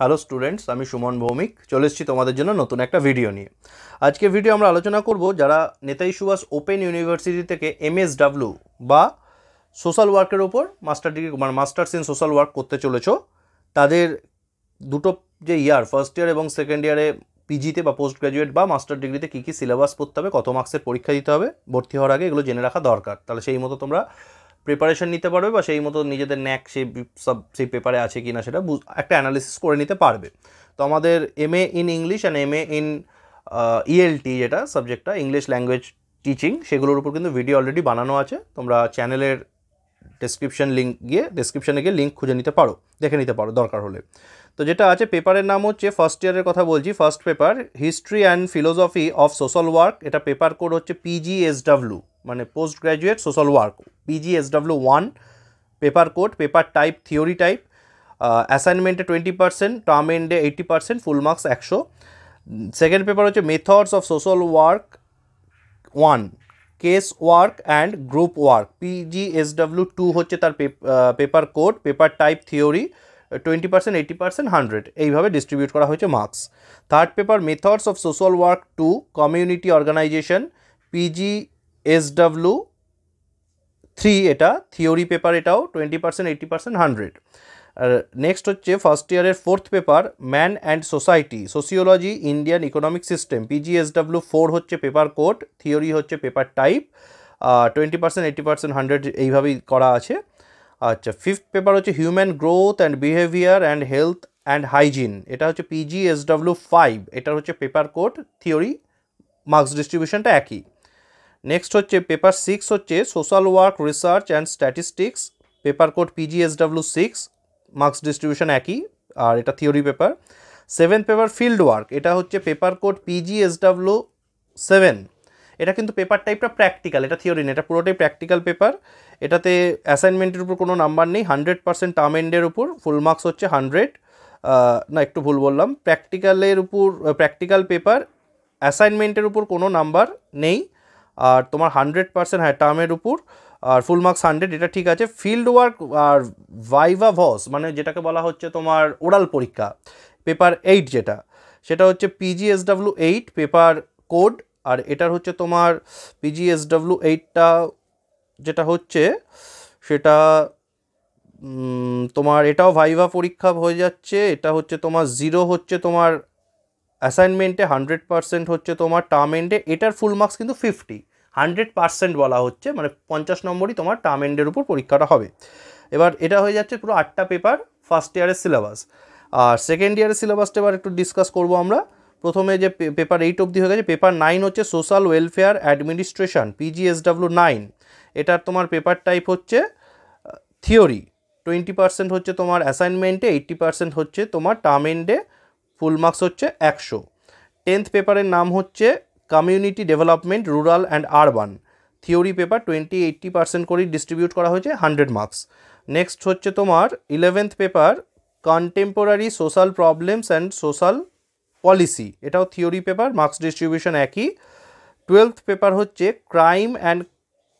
hello students আমি সুমন ভৌমিক চলে এসেছি তোমাদের জন্য নতুন একটা ভিডিও নিয়ে আজকে ভিডিও আমরা আলোচনা করব যারা নেতাই সুভাষ ওপেন ইউনিভার্সিটি থেকে এমএস বা সোশ্যাল ওয়ার্কের ওপর মাস্টার ডিগ্রি মানে মাস্টার্স ইন সোশ্যাল ওয়ার্ক করতে চলেছো তাদের দুটো যে ইয়ার ফার্স্ট ইয়ার এবং সেকেন্ড ইয়ারে পিজিতে বা পোস্ট গ্র্যাজুয়েট বা মাস্টার ডিগ্রিতে কী কী সিলেবাস পড়তে হবে কত মার্কসের পরীক্ষা দিতে হবে ভর্তি হওয়ার আগে এগুলো জেনে রাখা দরকার তাহলে সেই মতো তোমরা প্রিপারেশন নিতে পারবে বা সেই মতো নিজেদের ন্যাক সেই সব সেই পেপারে আছে কি না সেটা একটা অ্যানালিসিস করে নিতে পারবে তো আমাদের M A in English and M A in ELT যেটা সাবজেক্টটা ইংলিশ ল্যাঙ্গুয়েজ টিচিং সেগুলোর উপর কিন্তু ভিডিও অলরেডি বানানো আছে তোমরা চ্যানেলের ডেসক্রিপশন লিঙ্ক গিয়ে ডেসক্রিপশানে গিয়ে লিঙ্ক খুঁজে নিতে পারো দেখে নিতে পারো দরকার হলে তো যেটা আছে পেপারের নাম হচ্ছে ফার্স্ট ইয়ারের কথা বলছি first paper history and philosophy of social work এটা পেপার কোড হচ্ছে পিজিএসডাব্লু মানে post graduate social work PGSW one paper code paper type theory type অ্যাসাইনমেন্টে টোয়েন্টি পার্সেন্ট টার্ম এন্ডে এইটি পার্সেন্ট ফুল মার্কস একশো second paper হচ্ছে methods of social work one case work and group work PGSW two হচ্ছে তার paper code paper type theory twenty percent eighty percent hundred এইভাবে distribute করা হয়েছে marks third paper methods of social work two community organisation PG SW three এটা theory paper এটাও twenty percent eighty percent hundred next হচ্ছে first ইয়ারের fourth paper man and society sociology Indian economic system PGSW four হচ্ছে paper code theory হচ্ছে paper type twenty percent eighty percent hundred এইভাবেই করা আছে আচ্ছা ফিফথ পেপার হচ্ছে human growth and behaviour and health and hygiene এটা হচ্ছে PGSW five এটার হচ্ছে পেপার কোড থিওরি মার্কস ডিস্ট্রিবিউশনটা একই নেক্সট হচ্ছে পেপার সিক্স হচ্ছে social work research and statistics paper code PGSW six marks distribution একই আর এটা theory paper seven paper field work এটা হচ্ছে পেপার কোড পিজিএসডাব্লিউ সেভেন এটা কিন্তু পেপার টাইপটা প্র্যাকটিক্যাল এটা থিওরি না এটা পুরোটাই প্র্যাকটিক্যাল পেপার এটাতে অ্যাসাইনমেন্টের উপর কোনো নাম্বার নেই হান্ড্রেড পার্সেন্ট টার্ম এন্ডের উপর ফুল মার্কস হচ্ছে হান্ড্রেড না একটু ভুল বললাম প্র্যাকটিক্যালের উপর প্র্যাকটিক্যাল পেপার অ্যাসাইনমেন্টের উপর কোনো নাম্বার নেই আর তোমার হান্ড্রেড পার্সেন্ট হ্যাঁ টার্মের উপর আর ফুল মার্কস হান্ড্রেড এটা ঠিক আছে ফিল্ড ওয়ার্ক আর ভাইভা ভস মানে যেটাকে বলা হচ্ছে তোমার ওরাল পরীক্ষা পেপার এইট যেটা সেটা হচ্ছে পিজিএসডাব্লিউ এইট পেপার কোড আর এটার হচ্ছে তোমার পিজিএসডাব্লিউ এইটটা যেটা হচ্ছে সেটা তোমার এটাও ভাইভা পরীক্ষা হয়ে যাচ্ছে এটা হচ্ছে তোমার জিরো হচ্ছে তোমার অ্যাসাইনমেন্টে হান্ড্রেড পারসেন্ট হচ্ছে তোমার টার্ম এন্ডে এটার ফুল মার্কস কিন্তু ফিফটি হান্ড্রেড পার্সেন্ট বলা হচ্ছে মানে পঞ্চাশ নম্বরই তোমার টার্ম এন্ডের উপর পরীক্ষাটা হবে এবার এটা হয়ে যাচ্ছে পুরো আটটা পেপার ফার্স্ট ইয়ারের সিলেবাস আর সেকেন্ড ইয়ারের সিলেবাসটা এবার একটু ডিসকাস করব আমরা প্রথমে যে পেপার এইট অবধি হয়ে গেছে পেপার নাইন হচ্ছে social welfare administration PGSW nine এটার তোমার পেপার টাইপ হচ্ছে থিওরি টোয়েন্টি পার্সেন্ট হচ্ছে তোমার অ্যাসাইনমেন্টে এইট্টি পার্সেন্ট হচ্ছে তোমার টার্ম এন্ডে ফুল মার্কস হচ্ছে একশো টেন্থ পেপারের নাম হচ্ছে community development rural and urban theory paper twenty eighty percent করেই ডিস্ট্রিবিউট করা হয়েছে হান্ড্রেড মার্কস নেক্সট হচ্ছে তোমার eleventh paper contemporary social problems and social policy এটাও থিওরি পেপার মার্কস ডিস্ট্রিবিউশন একই টুয়েলথ পেপার হচ্ছে ক্রাইম অ্যান্ড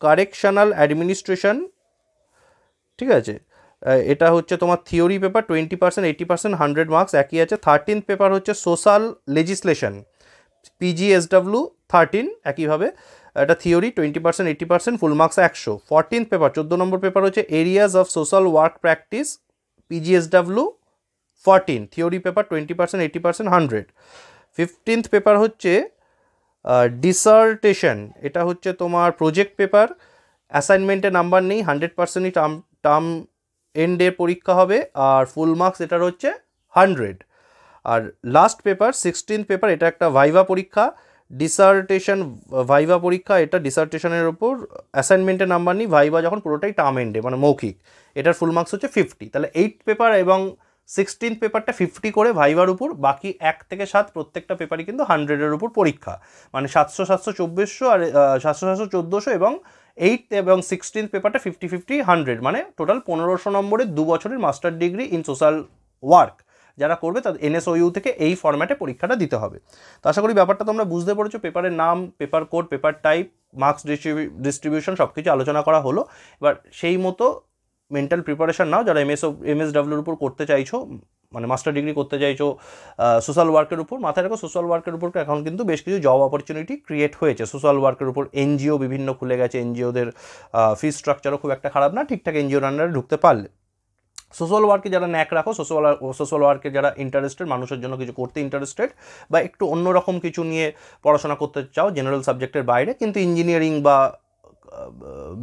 কারেকশনাল অ্যাডমিনিস্ট্রেশন ঠিক আছে এটা হচ্ছে তোমার theory paper twenty percent eighty percent hundred marks একই আছে থার্টিন্থ পেপার হচ্ছে সোশ্যাল লেজিসলেশন পিজিএসডাব্লু থার্টিন একইভাবে এটা theory twenty percent eighty percent full marks একশো ফরটিন্থ পেপার চোদ্দো নম্বর পেপার হচ্ছে areas of social work practice PGSW fourteen theory paper twenty percent eighty percent hundred fifteenth paper হচ্ছে dissertation এটা হচ্ছে তোমার প্রজেক্ট পেপার অ্যাসাইনমেন্টে নাম্বার নেই হান্ড্রেড পার্সেন্টই টার্ম টার্ম এন্ডের পরীক্ষা হবে আর ফুল মার্কস এটার হচ্ছে হান্ড্রেড আর লাস্ট পেপার সিক্সটিন্থ পেপার এটা একটা ভাইভা পরীক্ষা ডিসার্টেশন ভাইভা পরীক্ষা এটা ডিসার্টেশনের ওপর অ্যাসাইনমেন্টের নাম্বার নিই ভাইভা যখন পুরোটাই টার্ম এন্ডে মানে মৌখিক এটার ফুল মার্কস হচ্ছে ফিফটি তাহলে এইট পেপার এবং সিক্সটিন পেপারটা ফিফটি করে ভাইভার উপর বাকি এক থেকে সাত প্রত্যেকটা পেপারই কিন্তু হান্ড্রেডের উপর পরীক্ষা মানে সাতশো সাতশো চব্বিশশো আর সাতশো সাতশো চোদ্দোশো এবং এইট এবং সিক্সটিন পেপারটা ফিফটি ফিফটি হান্ড্রেড মানে টোটাল পনেরোশো নম্বরের দু বছরের master degree in social work যারা করবে তাদের এনএসওইউ থেকে এই ফর্ম্যাটে পরীক্ষাটা দিতে হবে তো আশা করি ব্যাপারটা তোমরা বুঝতে পেরেছো পেপারের নাম paper code paper type marks distribution সব কিছু আলোচনা করা হলো এবার সেই মতো মেন্টাল প্রিপারেশান নাও যারা এমএসও এমএসডাব্লিউর উপর করতে চাইছো মানে মাস্টার ডিগ্রি করতে চাইছো সোশ্যাল ওয়ার্কের উপর মাথায় রাখো সোশ্যাল ওয়ার্কের উপর এখন কিন্তু বেশ কিছু জব অপরচুনিটি ক্রিয়েট হয়েছে সোশ্যাল ওয়ার্কের উপর এনজিও বিভিন্ন খুলে গেছে এনজিওদের ফিস স্ট্রাকচারও খুব একটা খারাপ না ঠিকঠাক এনজিওর রান্নারে ঢুকতে পারলে সোশ্যাল ওয়ার্কে যারা ন্যাক রাখো সোশ্যাল সোশ্যাল ওয়ার্কে যারা ইন্টারেস্টেড মানুষের জন্য কিছু করতে ইন্টারেস্টেড বা একটু অন্যরকম কিছু নিয়ে পড়াশোনা করতে চাও জেনারেল সাবজেক্টের বাইরে কিন্তু ইঞ্জিনিয়ারিং বা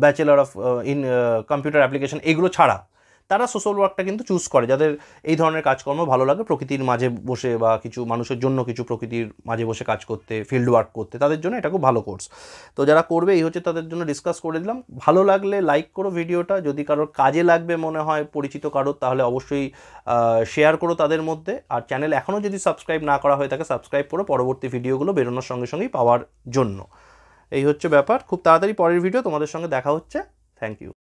bachelor of in computer application এগুলো ছাড়া তারা সোশ্যাল ওয়ার্কটা কিন্তু চুজ করে যাদের এই ধরনের কাজকর্ম ভালো লাগে প্রকৃতির মাঝে বসে বা কিছু মানুষের জন্য কিছু প্রকৃতির মাঝে বসে কাজ করতে ফিল্ড ওয়ার্ক করতে তাদের জন্য এটা খুব ভালো কোর্স তো যারা করবে এই হচ্ছে তাদের জন্য ডিসকাস করে দিলাম ভালো লাগলে লাইক করো ভিডিওটা যদি কারোর কাজে লাগবে মনে হয় পরিচিত কারোর তাহলে অবশ্যই শেয়ার করো তাদের মধ্যে আর চ্যানেল এখনও যদি সাবস্ক্রাইব না করা হয়ে থাকে সাবস্ক্রাইব করো পরবর্তী ভিডিওগুলো বেরোনোর সঙ্গে সঙ্গেই পাওয়ার জন্য এই হচ্ছে ব্যাপার খুব তাড়াতাড়ি পরের ভিডিও তোমাদের সঙ্গে দেখা হচ্ছে থ্যাংক ইউ